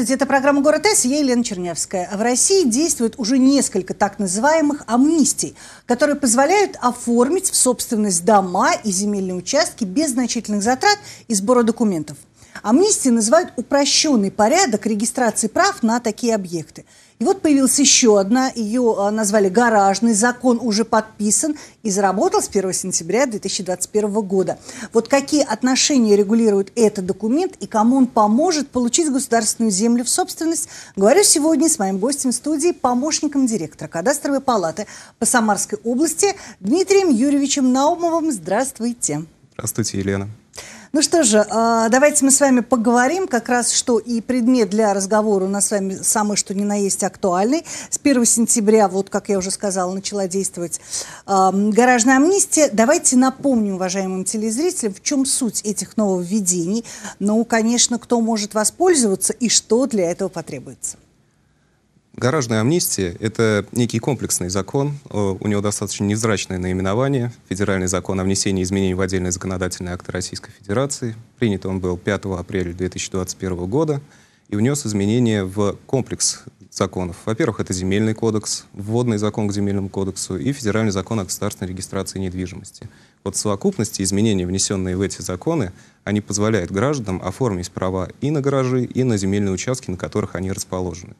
Здравствуйте, это программа «Город С», я Елена Чернявская. В России действует уже несколько так называемых амнистий, которые позволяют оформить в собственность дома и земельные участки без значительных затрат и сбора документов. Амнистии называют упрощенный порядок регистрации прав на такие объекты. И вот появилась еще одна, ее а, назвали «Гаражный закон», уже подписан и заработал с 1 сентября 2021 года. Вот какие отношения регулирует этот документ и кому он поможет получить государственную землю в собственность, говорю сегодня с моим гостем в студии, помощником директора кадастровой палаты по Самарской области Дмитрием Юрьевичем Наумовым. Здравствуйте. Здравствуйте, Елена. Ну что же, а, давайте мы с вами поговорим как раз, что и предмет для разговора у нас с вами самый что ни на есть актуальный. С 1 сентября, вот как я уже сказала, начала действовать а, гаражная амнистия. Давайте напомним уважаемым телезрителям, в чем суть этих нововведений. Ну, конечно, кто может воспользоваться и что для этого потребуется. Гаражная амнистия — это некий комплексный закон, э, у него достаточно невзрачное наименование. Федеральный закон о внесении изменений в отдельные законодательные акты Российской Федерации. Принят он был 5 апреля 2021 года и внес изменения в комплекс законов. Во-первых, это земельный кодекс, вводный закон к земельному кодексу и федеральный закон о государственной регистрации недвижимости. Вот в совокупности изменения, внесенные в эти законы, они позволяют гражданам оформить права и на гаражи, и на земельные участки, на которых они расположены.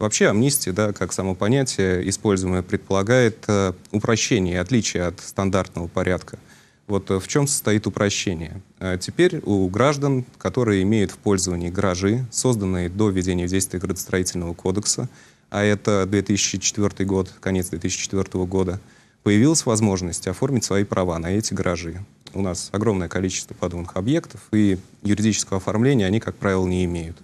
Вообще амнистия, да, как само понятие используемое, предполагает э, упрощение, отличие от стандартного порядка. Вот э, в чем состоит упрощение? Э, теперь у граждан, которые имеют в пользовании гаражи, созданные до введения в действие градостроительного кодекса, а это 2004 год, конец 2004 года, появилась возможность оформить свои права на эти гаражи. У нас огромное количество подобных объектов, и юридического оформления они, как правило, не имеют.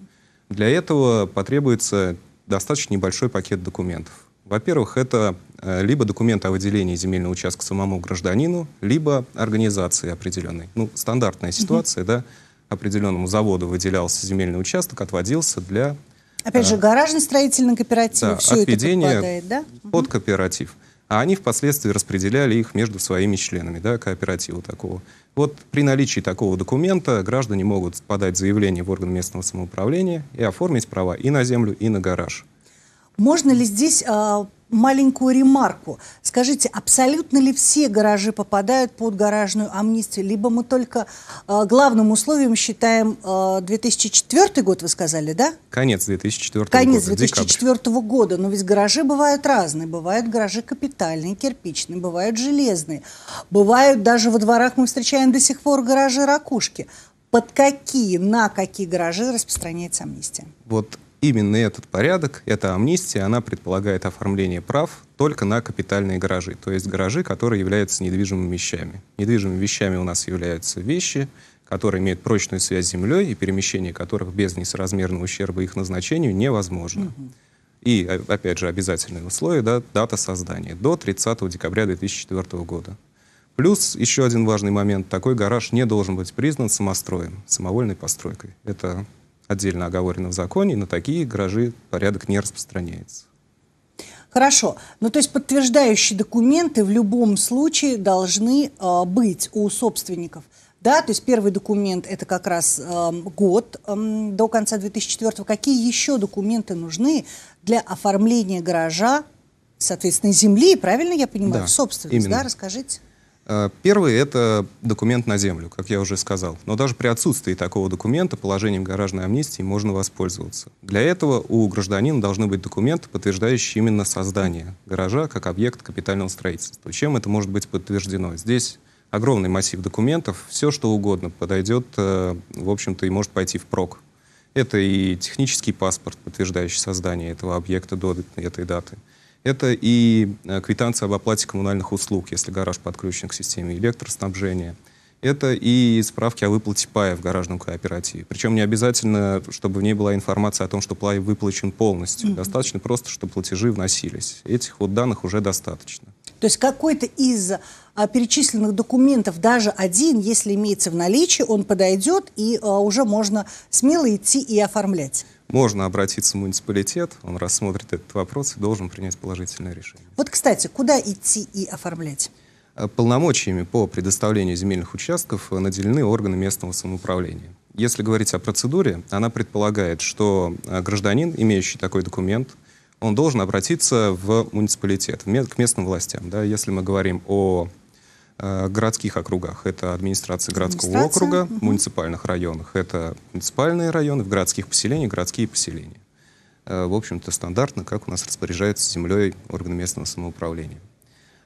Для этого потребуется достаточно небольшой пакет документов. Во-первых, это э, либо документ о выделении земельного участка самому гражданину, либо организации определенной. Ну, стандартная ситуация, mm-hmm. да, определенному заводу выделялся земельный участок, отводился для... Опять же, э, гаражно-строительный кооператив, да, все это подпадает, да? Под кооператив а они впоследствии распределяли их между своими членами да, кооператива такого. Вот при наличии такого документа граждане могут подать заявление в орган местного самоуправления и оформить права и на землю, и на гараж. Можно ли здесь а, маленькую ремарку. Скажите, абсолютно ли все гаражи попадают под гаражную амнистию? Либо мы только э, главным условием считаем э, 2004 год, вы сказали, да? Конец 2004 года. Конец 2004 декабрь. года. Но ведь гаражи бывают разные. Бывают гаражи капитальные, кирпичные, бывают железные. Бывают даже во дворах мы встречаем до сих пор гаражи ракушки. Под какие, на какие гаражи распространяется амнистия? Вот именно этот порядок, эта амнистия, она предполагает оформление прав только на капитальные гаражи, то есть гаражи, которые являются недвижимыми вещами. Недвижимыми вещами у нас являются вещи, которые имеют прочную связь с землей и перемещение которых без несоразмерного ущерба их назначению невозможно. Угу. И, опять же, обязательные условия, да, дата создания до 30 декабря 2004 года. Плюс еще один важный момент. Такой гараж не должен быть признан самостроем, самовольной постройкой. Это отдельно оговорено в законе, и на такие гаражи порядок не распространяется. Хорошо. Ну, то есть подтверждающие документы в любом случае должны э, быть у собственников. Да, то есть первый документ это как раз э, год э, до конца 2004 -го. Какие еще документы нужны для оформления гаража, соответственно, земли, правильно я понимаю, да, собственность, именно. да, расскажите. Э, первый – это документ на землю, как я уже сказал. Но даже при отсутствии такого документа положением гаражной амнистии можно воспользоваться. Для этого у гражданина должны быть документы, подтверждающие именно создание гаража как объект капитального строительства. Чем это может быть подтверждено? Здесь огромный массив документов, все что угодно подойдет, э, в общем-то, и может пойти в прок. Это и технический паспорт, подтверждающий создание этого объекта до этой даты – это и э, квитанция об оплате коммунальных услуг, если гараж подключен к системе электроснабжения. Это и справки о выплате пая в гаражном кооперативе. Причем не обязательно, чтобы в ней была информация о том, что пай выплачен полностью. Mm-hmm. Достаточно просто, что платежи вносились. Этих вот данных уже достаточно. То есть какой-то из а, перечисленных документов, даже один, если имеется в наличии, он подойдет, и а, уже можно смело идти и оформлять. Можно обратиться в муниципалитет, он рассмотрит этот вопрос и должен принять положительное решение. Вот, кстати, куда идти и оформлять? Э, полномочиями по предоставлению земельных участков э, наделены органы местного самоуправления. Если говорить о процедуре, она предполагает, что э, гражданин, имеющий такой документ, он должен обратиться в муниципалитет, к местным властям. Да, если мы говорим о Э, городских округах это администрация городского администрация, округа, в муниципальных районах это муниципальные районы, в городских поселениях городские поселения. Э, в общем-то, стандартно, как у нас распоряжаются землей органы местного самоуправления.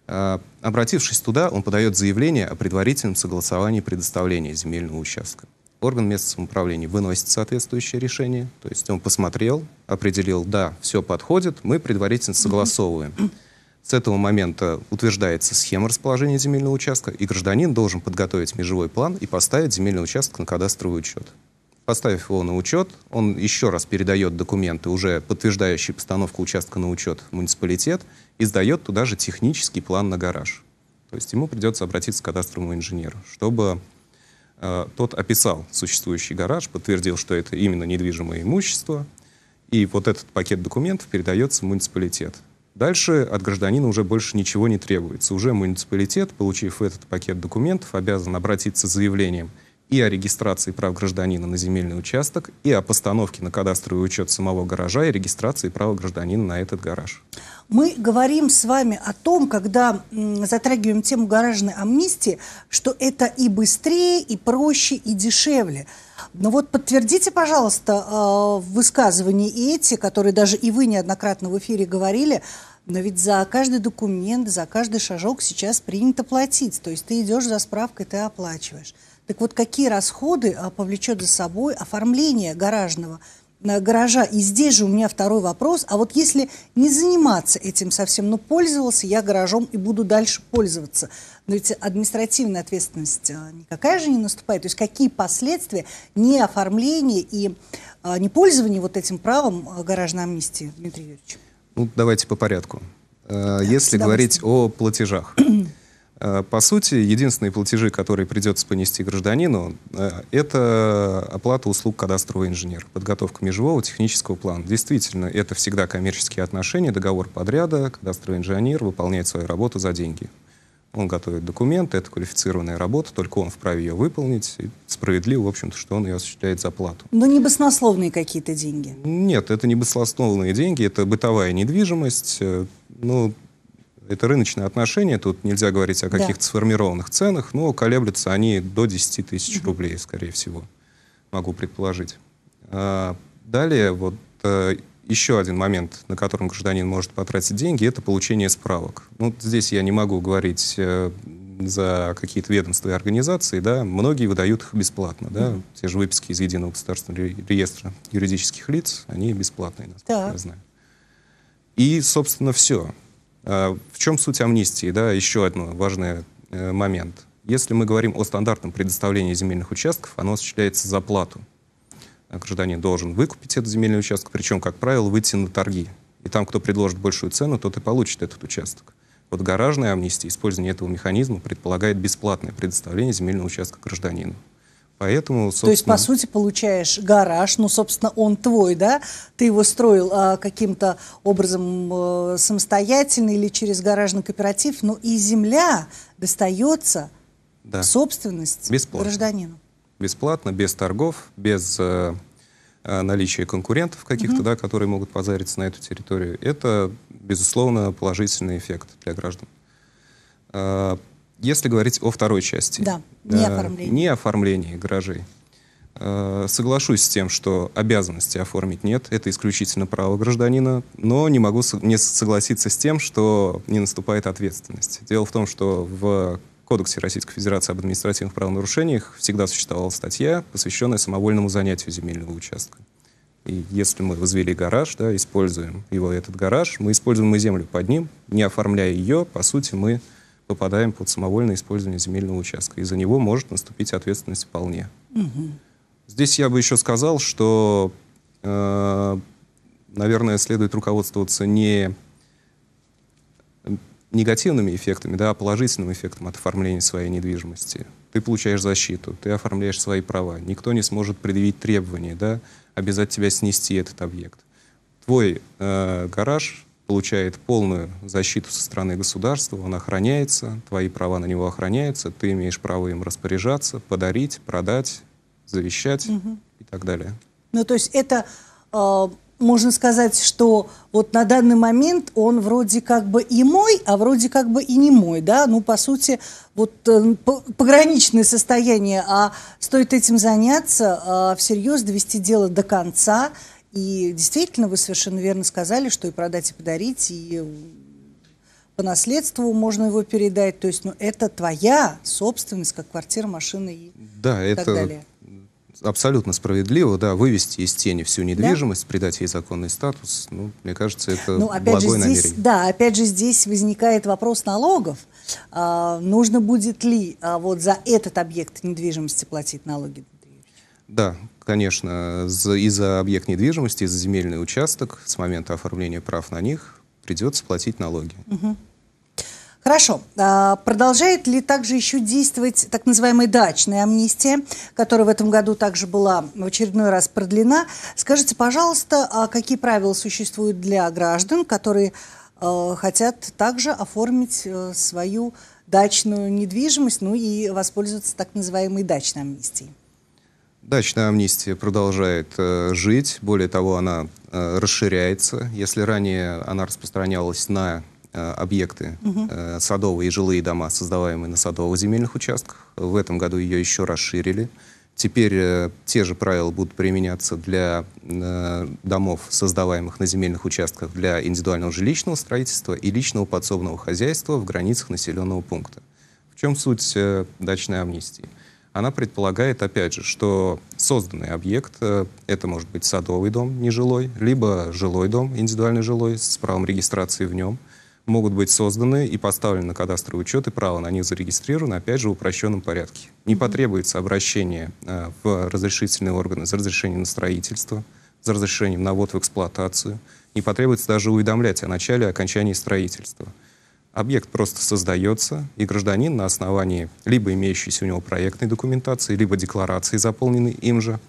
Э, обратившись туда, он подает заявление о предварительном согласовании предоставления земельного участка. Орган местного самоуправления выносит соответствующее решение, то есть он посмотрел, определил, да, все подходит, мы предварительно согласовываем. Mm-hmm с этого момента утверждается схема расположения земельного участка, и гражданин должен подготовить межевой план и поставить земельный участок на кадастровый учет. Поставив его на учет, он еще раз передает документы, уже подтверждающие постановку участка на учет в муниципалитет, и сдает туда же технический план на гараж. То есть ему придется обратиться к кадастровому инженеру, чтобы э, тот описал существующий гараж, подтвердил, что это именно недвижимое имущество, и вот этот пакет документов передается в муниципалитет. Дальше от гражданина уже больше ничего не требуется. Уже муниципалитет, получив этот пакет документов, обязан обратиться с заявлением и о регистрации прав гражданина на земельный участок, и о постановке на кадастровый учет самого гаража и регистрации права гражданина на этот гараж. Мы говорим с вами о том, когда затрагиваем тему гаражной амнистии, что это и быстрее, и проще, и дешевле – ну вот подтвердите, пожалуйста, э, высказывания эти, которые даже и вы неоднократно в эфире говорили, но ведь за каждый документ, за каждый шажок сейчас принято платить. То есть ты идешь за справкой, ты оплачиваешь. Так вот, какие расходы э, повлечет за собой оформление гаражного Э, гаража. И здесь же у меня второй вопрос. А вот если не заниматься этим совсем, но ну, пользовался я гаражом и буду дальше пользоваться, но ведь административная ответственность э, никакая же не наступает. То есть какие последствия не оформления и а, не пользования вот этим правом гаражной амнистии, Дмитрий Юрьевич? Ну, давайте по порядку. Да, Если говорить о платежах, Э, по сути, единственные платежи, которые придется понести гражданину, э, это оплата услуг кадастрового инженера, подготовка межевого технического плана. Действительно, это всегда коммерческие отношения, договор подряда, кадастровый инженер выполняет свою работу за деньги. Он готовит документы, это квалифицированная работа, только он вправе ее выполнить. И справедливо, в общем-то, что он ее осуществляет за плату. Но не баснословные какие-то деньги? Нет, это не баснословные деньги, это бытовая недвижимость. Э, ну, это рыночные отношения, тут нельзя говорить о каких-то да. сформированных ценах, но колеблются они до 10 тысяч угу. рублей, скорее всего, могу предположить. А, далее, вот а, еще один момент, на котором гражданин может потратить деньги, это получение справок. Ну, здесь я не могу говорить э, за какие-то ведомства и организации, да, многие выдают их бесплатно, да, mm-hmm. те же выписки из Единого государственного реестра юридических лиц, они бесплатные, насколько да. я знаю. И, собственно, все. А, в чем суть амнистии? Да, еще один важный э, момент. Если мы говорим о стандартном предоставлении земельных участков, оно осуществляется за плату. А гражданин должен выкупить этот земельный участок, причем, как правило, выйти на торги. И там, кто предложит большую цену, тот и получит этот участок. Вот гаражная амнистия, использование этого механизма предполагает бесплатное предоставление земельного участка гражданину. Поэтому, собственно... То есть, по сути, получаешь гараж, ну, собственно, он твой, да? Ты его строил а, каким-то образом а, самостоятельно или через гаражный кооператив, но и земля достается да. в собственность Бесплатно. гражданину. Бесплатно, без торгов, без э, э наличия конкурентов каких-то, угу. да, которые могут позариться на эту территорию. Это, безусловно, положительный эффект для граждан. А, если говорить о второй части. Да, не э, оформление. Не оформление гаражей. Э, соглашусь с тем, что обязанности оформить нет, это исключительно право гражданина, но не могу не согласиться с тем, что не наступает ответственность. Дело в том, что в Кодексе Российской Федерации об административных правонарушениях всегда существовала статья, посвященная самовольному занятию земельного участка. И если мы возвели гараж, да, используем его этот гараж, мы используем и землю под ним, не оформляя ее, по сути, мы попадаем под самовольное использование земельного участка. И за него может наступить ответственность вполне. Угу. Здесь я бы еще сказал, что, э, наверное, следует руководствоваться не эм, негативными эффектами, да, а положительным эффектом от оформления своей недвижимости. Ты получаешь защиту, ты оформляешь свои права. Никто не сможет предъявить требования, да, обязать тебя снести этот объект. Твой э, гараж, получает полную защиту со стороны государства, он охраняется, твои права на него охраняются, ты имеешь право им распоряжаться, подарить, продать, завещать угу. и так далее. Ну, то есть это, э, можно сказать, что вот на данный момент он вроде как бы и мой, а вроде как бы и не мой, да? Ну, по сути, вот э, пограничное состояние, а стоит этим заняться, э, всерьез довести дело до конца – и действительно, вы совершенно верно сказали, что и продать, и подарить, и по наследству можно его передать. То есть, ну, это твоя собственность, как квартира, машина и да, так это... далее абсолютно справедливо, да, вывести из тени всю недвижимость, да? придать ей законный статус, ну, мне кажется, это ну, опять благое же здесь, намерение. Да, опять же здесь возникает вопрос налогов. А, нужно будет ли а, вот за этот объект недвижимости платить налоги? Да, конечно, и за объект недвижимости, и за земельный участок с момента оформления прав на них придется платить налоги. Хорошо. А, продолжает ли также еще действовать так называемая дачная амнистия, которая в этом году также была в очередной раз продлена? Скажите, пожалуйста, а какие правила существуют для граждан, которые а, хотят также оформить э, свою дачную недвижимость, ну и воспользоваться так называемой дачной амнистией? Дачная амнистия продолжает э, жить, более того, она э, расширяется. Если ранее она распространялась на э, объекты э, садовые и жилые дома, создаваемые на садово-земельных участках, в этом году ее еще расширили. Теперь э, те же правила будут применяться для э, домов, создаваемых на земельных участках для индивидуального жилищного строительства и личного подсобного хозяйства в границах населенного пункта. В чем суть э, дачной амнистии? она предполагает, опять же, что созданный объект, э, это может быть садовый дом нежилой, либо жилой дом, индивидуальный жилой, с правом регистрации в нем, могут быть созданы и поставлены на кадастровый учет, и право на них зарегистрировано, опять же, в упрощенном порядке. Не потребуется обращение э, в разрешительные органы за разрешением на строительство, за разрешением на ввод в эксплуатацию, не потребуется даже уведомлять о начале и окончании строительства. Объект просто создается, и гражданин на основании либо имеющейся у него проектной документации, либо декларации, заполненной им же,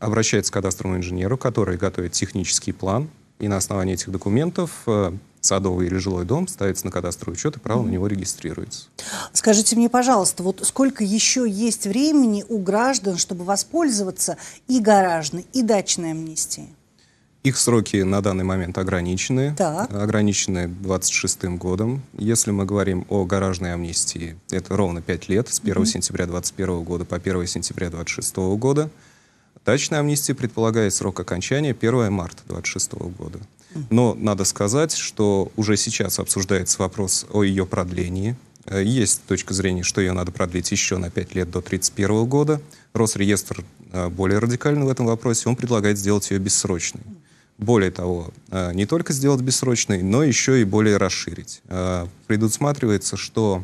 обращается к кадастровому инженеру, который готовит технический план, и на основании этих документов э, садовый или жилой дом ставится на кадастровый учет, и право mm на него регистрируется. Скажите мне, пожалуйста, вот сколько еще есть времени у граждан, чтобы воспользоваться и гаражной, и дачной амнистией? Их сроки на данный момент ограничены, так. ограничены 26 годом. Если мы говорим о гаражной амнистии, это ровно 5 лет, с 1 mm-hmm. сентября 2021 года по 1 сентября 2026 года. Дачная амнистия предполагает срок окончания 1 марта 2026 года. Но надо сказать, что уже сейчас обсуждается вопрос о ее продлении. Э, есть точка зрения, что ее надо продлить еще на 5 лет до 31 года. Росреестр э, более радикальный в этом вопросе. Он предлагает сделать ее бессрочной. Более того, э, не только сделать бессрочный, но еще и более расширить. Э, предусматривается, что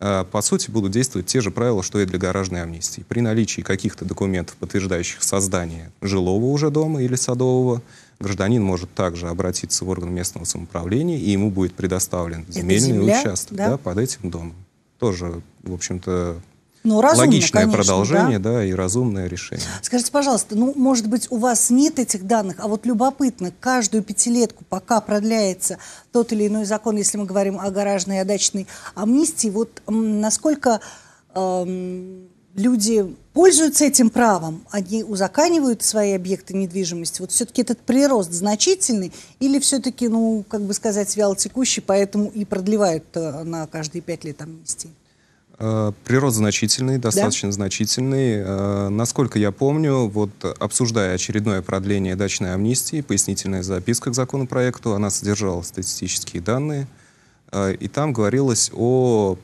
э, по сути будут действовать те же правила, что и для гаражной амнистии. При наличии каких-то документов, подтверждающих создание жилого уже дома или садового, гражданин может также обратиться в орган местного самоуправления, и ему будет предоставлен земельный земля, участок да? Да, под этим домом. Тоже, в общем-то, ну, разумно, Логичное конечно, продолжение, да? да, и разумное решение. Скажите, пожалуйста, ну, может быть, у вас нет этих данных, а вот любопытно, каждую пятилетку, пока продляется тот или иной закон, если мы говорим о гаражной и о дачной амнистии, вот насколько эм, люди пользуются этим правом, они узаканивают свои объекты недвижимости. Вот все-таки этот прирост значительный или все-таки, ну, как бы сказать, вялотекущий, поэтому и продлевают э, на каждые пять лет амнистии? Э, Прирост значительный, достаточно да? значительный. Насколько я помню, вот обсуждая очередное продление дачной амнистии, пояснительная записка к законопроекту, она содержала статистические данные, э, и там говорилось о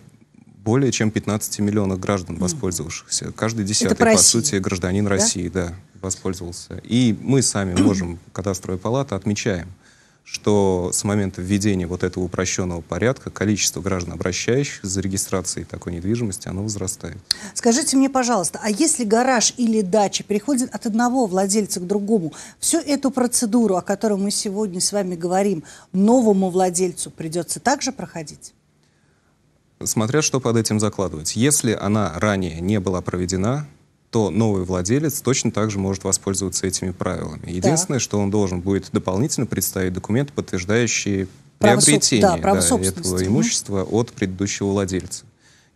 более чем 15 миллионов граждан, воспользовавшихся. Каждый десятый, по сути, гражданин да? России, да, воспользовался. И мы сами можем, кадастровая палата, отмечаем – что с момента введения вот этого упрощенного порядка количество граждан, обращающих за регистрацией такой недвижимости, оно возрастает. Скажите мне, пожалуйста, а если гараж или дача переходит от одного владельца к другому, всю эту процедуру, о которой мы сегодня с вами говорим, новому владельцу придется также проходить? Смотря что под этим закладывать. Если она ранее не была проведена, то новый владелец точно также может воспользоваться этими правилами. Единственное, да. что он должен будет дополнительно представить документы, подтверждающие право приобретение соб... да, право да, этого имущества угу. от предыдущего владельца.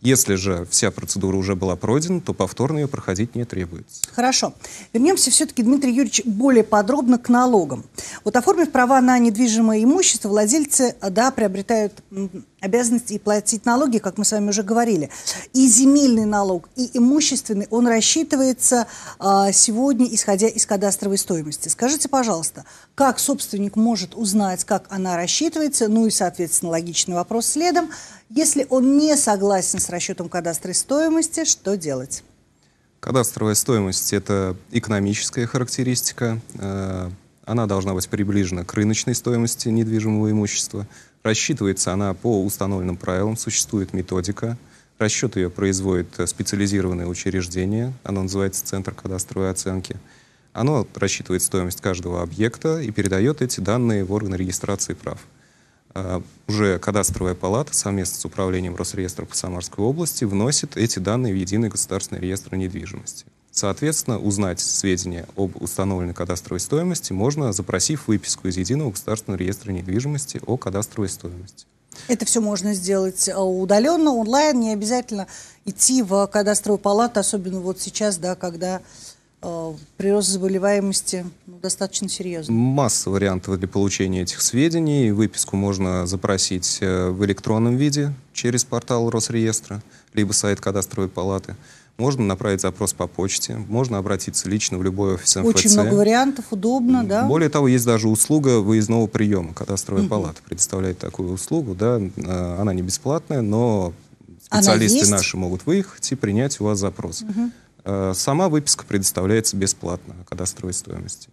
Если же вся процедура уже была пройдена, то повторно ее проходить не требуется. Хорошо. Вернемся все-таки, Дмитрий Юрьевич, более подробно к налогам. Вот оформив права на недвижимое имущество, владельцы да, приобретают обязанности и платить налоги, как мы с вами уже говорили. И земельный налог, и имущественный, он рассчитывается а, сегодня, исходя из кадастровой стоимости. Скажите, пожалуйста, как собственник может узнать, как она рассчитывается? Ну и, соответственно, логичный вопрос следом. Если он не согласен с расчетом кадастровой стоимости, что делать? Кадастровая стоимость – это экономическая характеристика. Э, она должна быть приближена к рыночной стоимости недвижимого имущества – Рассчитывается она по установленным правилам, существует методика. Расчет ее производит э, специализированное учреждение, оно называется Центр кадастровой оценки. Оно рассчитывает стоимость каждого объекта и передает эти данные в органы регистрации прав. А, уже кадастровая палата совместно с управлением Росреестра по Самарской области вносит эти данные в единый государственный реестр недвижимости. Соответственно, узнать сведения об установленной кадастровой стоимости можно, запросив выписку из Единого государственного реестра недвижимости о кадастровой стоимости. Это все можно сделать э, удаленно, онлайн, не обязательно идти в кадастровую палату, особенно вот сейчас, да, когда э, прирост заболеваемости ну, достаточно серьезный. Масса вариантов для получения этих сведений. Выписку можно запросить э, в электронном виде через портал Росреестра, либо сайт кадастровой палаты. Можно направить запрос по почте, можно обратиться лично в любой офис МФЦ. Очень много вариантов, удобно, да? Более того, есть даже услуга выездного приема. Кадастровая угу. палата предоставляет такую услугу, да, а, она не бесплатная, но специалисты наши могут выехать и принять у вас запрос. А, сама выписка предоставляется бесплатно, кадастровой стоимости.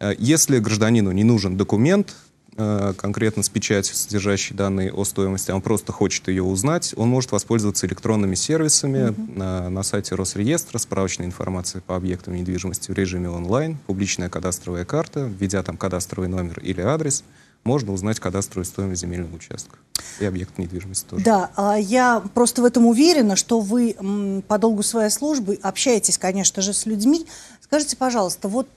А, если гражданину не нужен документ, Э, конкретно с печатью, содержащей данные о стоимости, а он просто хочет ее узнать, он может воспользоваться электронными сервисами Mm-hmm. на, э, на сайте Росреестра, справочной информации по объектам недвижимости в режиме онлайн, публичная кадастровая карта, введя там кадастровый номер или адрес, можно узнать кадастровую стоимость земельного участка и объект недвижимости тоже. Да, а я просто в этом уверена, что вы по долгу своей службы общаетесь, конечно же, с людьми. Скажите, пожалуйста, вот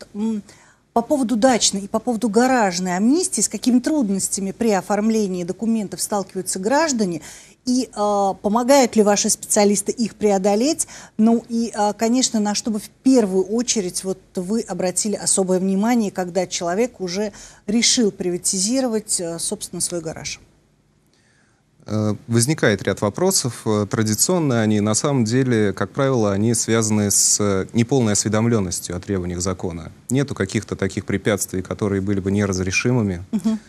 по поводу дачной и по поводу гаражной амнистии, с какими трудностями при оформлении документов сталкиваются граждане, и э, помогают ли ваши специалисты их преодолеть, ну и, э, конечно, на что бы в первую очередь вот вы обратили особое внимание, когда человек уже решил приватизировать, э, собственно, свой гараж? Э, возникает ряд вопросов. Э, Традиционно они, на самом деле, как правило, они связаны с э, неполной осведомленностью о требованиях закона. Нету каких-то таких препятствий, которые были бы неразрешимыми. Угу.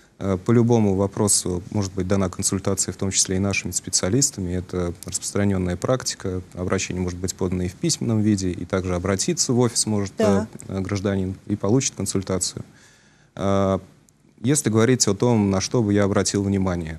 По любому вопросу может быть дана консультация, в том числе и нашими специалистами. Это распространенная практика. Обращение может быть подано и в письменном виде, и также обратиться в офис может да. гражданин и получит консультацию. Если говорить о том, на что бы я обратил внимание,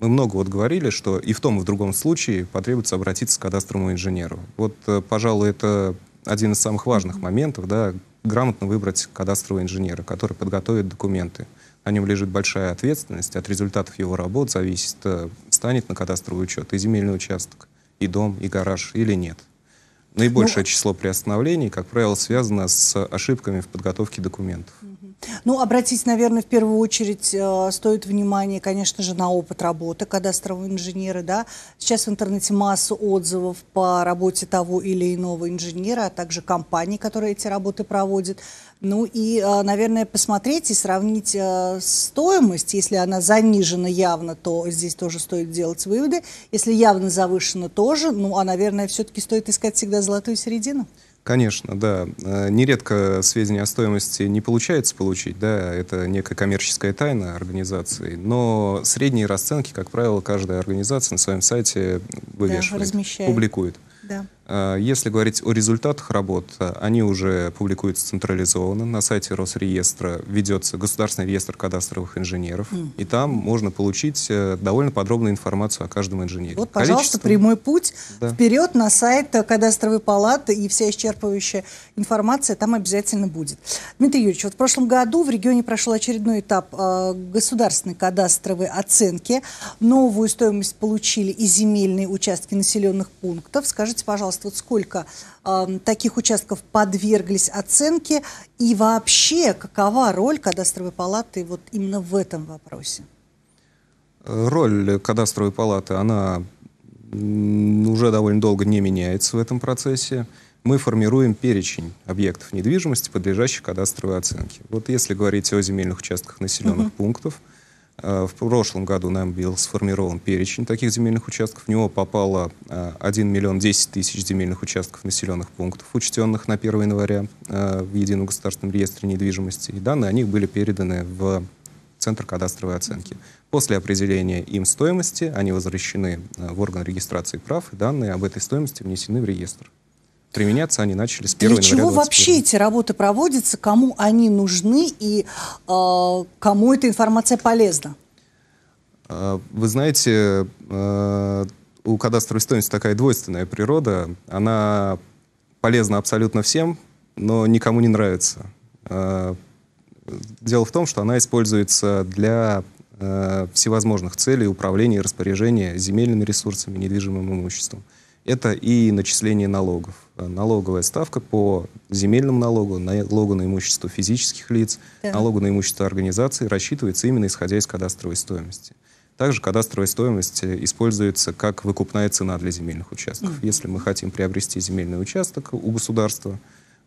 мы много вот говорили, что и в том, и в другом случае потребуется обратиться к кадастровому инженеру. Вот, э, пожалуй, это один из самых важных моментов, да, грамотно выбрать кадастрового инженера, который подготовит документы. На нем лежит большая ответственность, от результатов его работ зависит, э, станет на кадастровый учет и земельный участок, и дом, и гараж или нет. Наибольшее ну, число приостановлений, как правило, связано с ошибками в подготовке документов. Ну, обратить, наверное, в первую очередь э, стоит внимание, конечно же, на опыт работы кадастрового инженера. Да? Сейчас в интернете масса отзывов по работе того или иного инженера, а также компаний, которые эти работы проводят. Ну и, э, наверное, посмотреть и сравнить э, стоимость. Если она занижена явно, то здесь тоже стоит делать выводы. Если явно завышена, тоже. Ну, а, наверное, все-таки стоит искать всегда золотую середину. Конечно, да. Э, нередко сведения о стоимости не получается получить, да, это некая коммерческая тайна организации, но средние расценки, как правило, каждая организация на своем сайте вывешивает, да, размещает. публикует. Да. Э, если говорить о результатах работ, они уже публикуются централизованно. На сайте Росреестра ведется государственный реестр кадастровых инженеров, mm. и там можно получить э, довольно подробную информацию о каждом инженере. Вот, пожалуйста, Количество... прямой путь да. вперед на сайт кадастровой палаты, и вся исчерпывающая информация там обязательно будет. Дмитрий Юрьевич, вот в прошлом году в регионе прошел очередной этап э, государственной кадастровой оценки. Новую стоимость получили и земельные участки населенных пунктов. Скажите, пожалуйста, пожалуйста, вот сколько э, таких участков подверглись оценке и вообще какова роль кадастровой палаты вот именно в этом вопросе? Роль кадастровой палаты, она уже довольно долго не меняется в этом процессе. Мы формируем перечень объектов недвижимости, подлежащих кадастровой оценке. Вот если говорить о земельных участках населенных угу. пунктов – Э, в прошлом году нам был сформирован перечень таких земельных участков. В него попало 1 э, миллион 10 тысяч земельных участков населенных пунктов, учтенных на 1 января э, в Едином государственном реестре недвижимости. И данные о них были переданы в Центр кадастровой оценки. После определения им стоимости они возвращены в орган регистрации прав, и данные об этой стоимости внесены в реестр применяться они начали с 1 Для чего вообще эти работы проводятся, кому они нужны и э, кому эта информация полезна? А, вы знаете, а, у кадастровой стоимости такая двойственная природа. Она полезна абсолютно всем, но никому не нравится. дело в том, что она используется для всевозможных целей управления и распоряжения земельными ресурсами, недвижимым имуществом. Это и начисление налогов. Э, налоговая ставка по земельному налогу, налогу на имущество физических лиц, да. налогу на имущество организации, рассчитывается именно исходя из кадастровой стоимости. Также кадастровая стоимость э, используется как выкупная цена для земельных участков. mm Если мы хотим приобрести земельный участок у государства,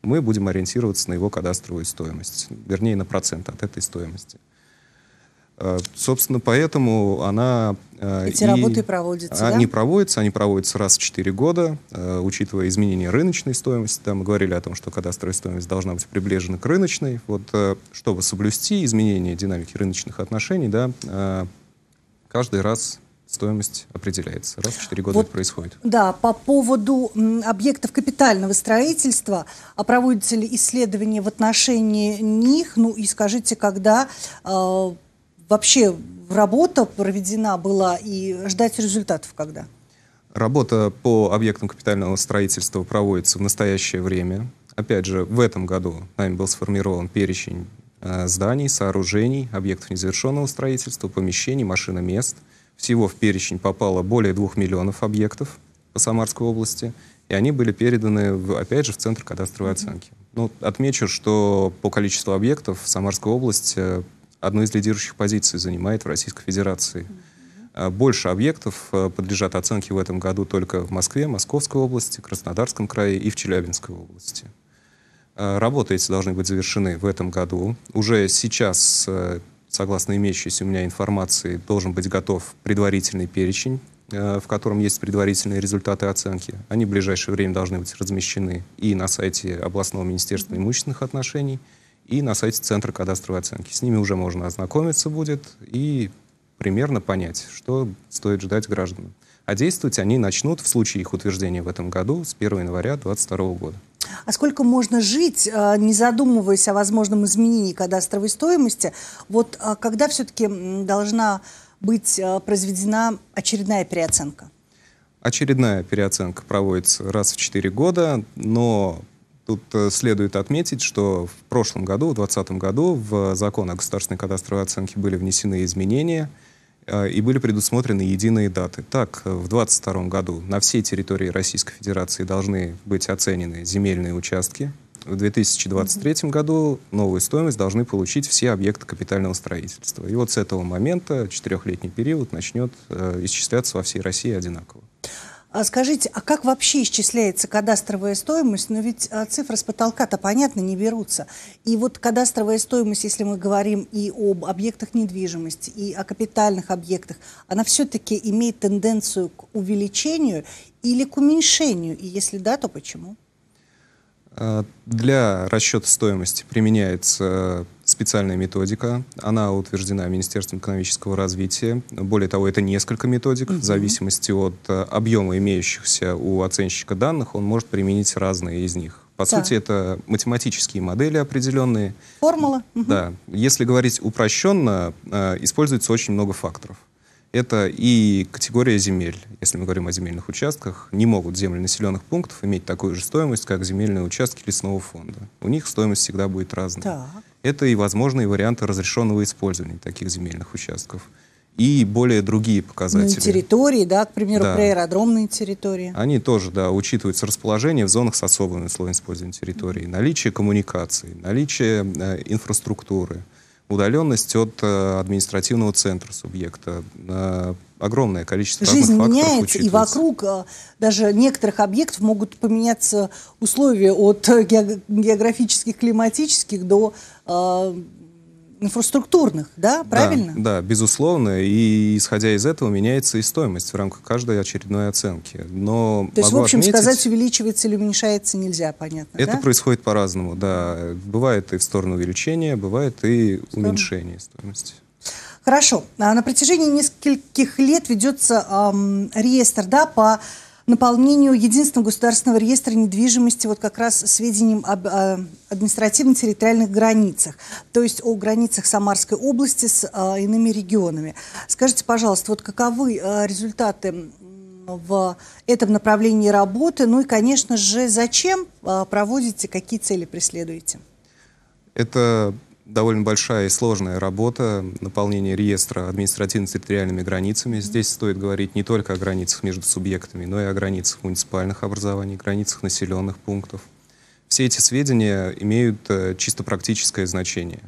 мы будем ориентироваться на его кадастровую стоимость, вернее, на процент от этой стоимости. Э, собственно, поэтому она Э, Эти и работы проводятся, Они да? проводятся, они проводятся раз в 4 года, э, учитывая изменение рыночной стоимости. Да, мы говорили о том, что кадастровая стоимость должна быть приближена к рыночной. Вот, э, чтобы соблюсти изменение динамики рыночных отношений, да, каждый раз стоимость определяется. Раз в 4 года вот, это происходит. Да, по поводу объектов капитального строительства, а проводятся ли исследования в отношении них, ну и скажите, когда э, вообще работа проведена была и ждать результатов когда? Работа по объектам капитального строительства проводится в настоящее время. Опять же, в этом году нами был сформирован перечень э, зданий, сооружений, объектов незавершенного строительства, помещений, машиномест. Всего в перечень попало более двух миллионов объектов по Самарской области, и они были переданы, в, опять же, в Центр кадастровой оценки. Ну, отмечу, что по количеству объектов Самарская область э, одну из лидирующих позиций занимает в Российской Федерации. А, больше объектов э, подлежат оценке в этом году только в Москве, Московской области, Краснодарском крае и в Челябинской области. А, работы эти должны быть завершены в этом году. Уже сейчас, э, согласно имеющейся у меня информации, должен быть готов предварительный перечень, э, в котором есть предварительные результаты оценки. Они в ближайшее время должны быть размещены и на сайте областного министерства имущественных отношений – и на сайте Центра кадастровой оценки. С ними уже можно ознакомиться будет и примерно понять, что стоит ждать гражданам. А действовать они начнут в случае их утверждения в этом году с 1 января 2022 года. А сколько можно жить, а, не задумываясь о возможном изменении кадастровой стоимости? Вот а, когда все-таки должна быть а, произведена очередная переоценка? Очередная переоценка проводится раз в 4 года, но Тут э, следует отметить, что в прошлом году, в 2020 году, в закон о государственной кадастровой оценке были внесены изменения э, и были предусмотрены единые даты. Так, э, в 2022 году на всей территории Российской Федерации должны быть оценены земельные участки. В 2023 году новую стоимость должны получить все объекты капитального строительства. И вот с этого момента четырехлетний период начнет исчисляться во всей России одинаково. А скажите, а как вообще исчисляется кадастровая стоимость? Но ведь а, цифры с потолка-то, понятно, не берутся. И вот кадастровая стоимость, если мы говорим и об объектах недвижимости, и о капитальных объектах, она все-таки имеет тенденцию к увеличению или к уменьшению? И если да, то почему? А, для расчета стоимости применяется специальная методика. Она утверждена Министерством экономического развития. Более того, это несколько методик. Угу. В зависимости от э, объема имеющихся у оценщика данных, он может применить разные из них. По да. сути, это математические модели определенные. Формула. Угу. Да. Если говорить упрощенно, э, используется очень много факторов. Это и категория земель, если мы говорим о земельных участках. Не могут земли населенных пунктов иметь такую же стоимость, как земельные участки лесного фонда. У них стоимость всегда будет разная. Так это и возможные варианты разрешенного использования таких земельных участков. И более другие ну, показатели. Ну, территории, да, к примеру, да. аэродромные территории. Они тоже, да, учитываются расположение в зонах с особыми условиями использования территории, наличие коммуникаций, наличие э, инфраструктуры, удаленность от э, административного центра субъекта, э, огромное количество Жизнь разных факторов меняется, и вокруг э, даже некоторых объектов могут поменяться условия от э, географических, климатических до Э, инфраструктурных, да, правильно? Да, да, безусловно. И исходя из этого меняется и стоимость в рамках каждой очередной оценки. Но То есть, в общем, отметить, сказать, увеличивается или уменьшается нельзя, понятно. Это да? происходит по-разному, да. Бывает и в сторону увеличения, бывает и Сторон... уменьшение стоимости. Хорошо. А на протяжении нескольких лет ведется эм, реестр да, по наполнению единственного государственного реестра недвижимости вот как раз сведением об а, административно-территориальных границах, то есть о границах Самарской области с а, иными регионами. Скажите, пожалуйста, вот каковы а, результаты в этом направлении работы, ну и, конечно же, зачем проводите, какие цели преследуете? Это довольно большая и сложная работа наполнение реестра административно-территориальными границами. Здесь стоит говорить не только о границах между субъектами, но и о границах муниципальных образований, границах населенных пунктов. Все эти сведения имеют э, чисто практическое значение.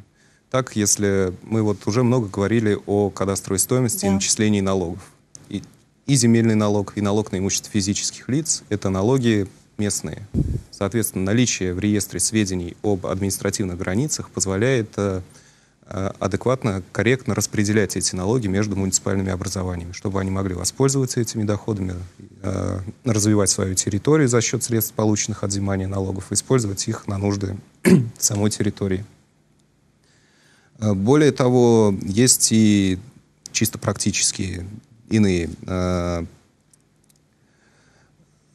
Так, если мы вот уже много говорили о кадастровой стоимости да. и начислении налогов. И, и земельный налог, и налог на имущество физических лиц — это налоги местные. Соответственно, наличие в реестре сведений об административных границах позволяет э, э, адекватно, корректно распределять эти налоги между муниципальными образованиями, чтобы они могли воспользоваться этими доходами, э, развивать свою территорию за счет средств, полученных от взимания налогов, использовать их на нужды самой территории. Более того, есть и чисто практические иные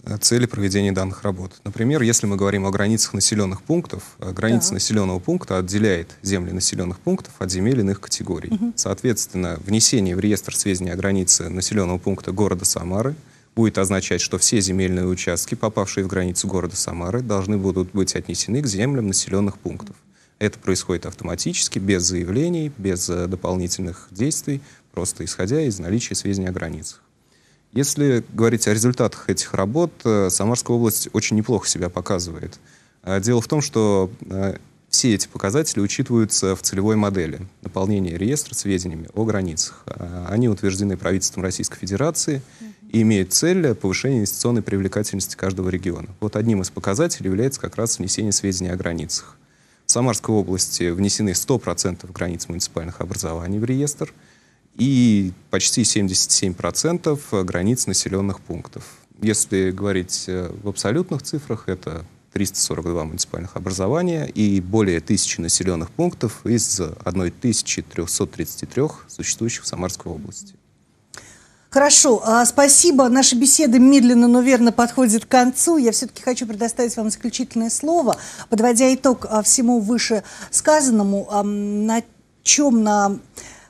Э, цели проведения данных работ. Например, если мы говорим о границах населенных пунктов, э, граница да. населенного пункта отделяет земли населенных пунктов от земель иных категорий. Угу. Соответственно, внесение в реестр сведений о границе населенного пункта города Самары будет означать, что все земельные участки, попавшие в границу города Самары, должны будут быть отнесены к землям населенных пунктов. Это происходит автоматически, без заявлений, без э, дополнительных действий, просто исходя из наличия сведений о границах. Если говорить о результатах этих работ, э, Самарская область очень неплохо себя показывает. Э, дело в том, что э, все эти показатели учитываются в целевой модели наполнения реестра сведениями о границах. Они утверждены правительством Российской Федерации и имеют цель повышения инвестиционной привлекательности каждого региона. Вот одним из показателей является как раз внесение сведений о границах. В Самарской области внесены 100% границ муниципальных образований в реестр – и почти 77% э, границ населенных пунктов. Если говорить э, в абсолютных цифрах, это 342 муниципальных образования и более тысячи населенных пунктов из 1333 существующих в Самарской области. Хорошо, а, спасибо. Наша беседа медленно, но верно подходит к концу. Я все-таки хочу предоставить вам заключительное слово. Подводя итог а, всему вышесказанному, на чем, на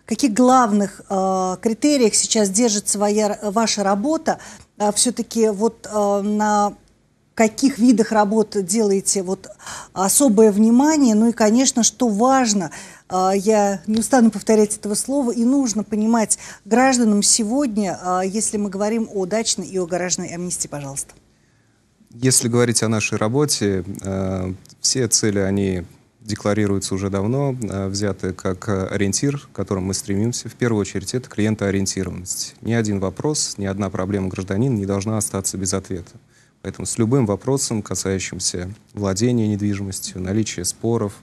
каких главных э, критериях сейчас держит своя ваша работа? Э, а Все-таки вот э, на каких видах работ делаете вот особое внимание, ну и, конечно, что важно, э, я не устану повторять этого слова, и нужно понимать гражданам сегодня, э, если мы говорим о дачной и о гаражной амнистии, пожалуйста. Если говорить о нашей работе, э, все цели, они декларируется уже давно, э, взяты как э, ориентир, к которому мы стремимся. В первую очередь это клиентоориентированность. Ни один вопрос, ни одна проблема гражданин не должна остаться без ответа. Поэтому с любым вопросом, касающимся владения недвижимостью, наличия споров,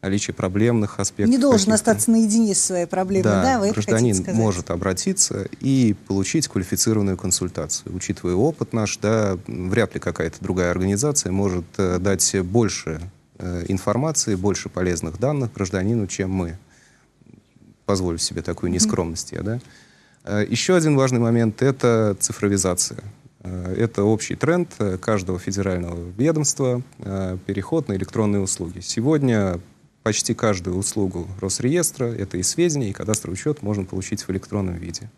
наличия проблемных аспектов. Не должен остаться наедине с своей проблемой, да? да вы гражданин может обратиться и получить квалифицированную консультацию. Учитывая опыт наш, да, вряд ли какая-то другая организация может э, дать больше Э, информации, больше полезных данных гражданину, чем мы. Позволю себе такую нескромность я, да? Э, еще один важный момент — это цифровизация. Э, это общий тренд каждого федерального ведомства, переход на электронные услуги. Сегодня почти каждую услугу Росреестра, это и сведения, и кадастровый учет можно получить в электронном виде.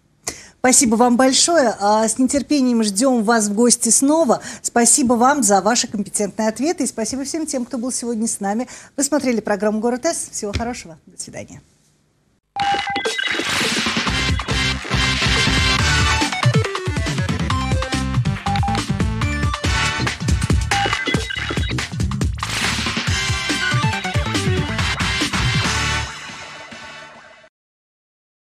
Спасибо вам большое. А, с нетерпением ждем вас в гости снова. Спасибо вам за ваши компетентные ответы. И спасибо всем тем, кто был сегодня с нами. Вы смотрели программу «Город С». Всего хорошего. До свидания.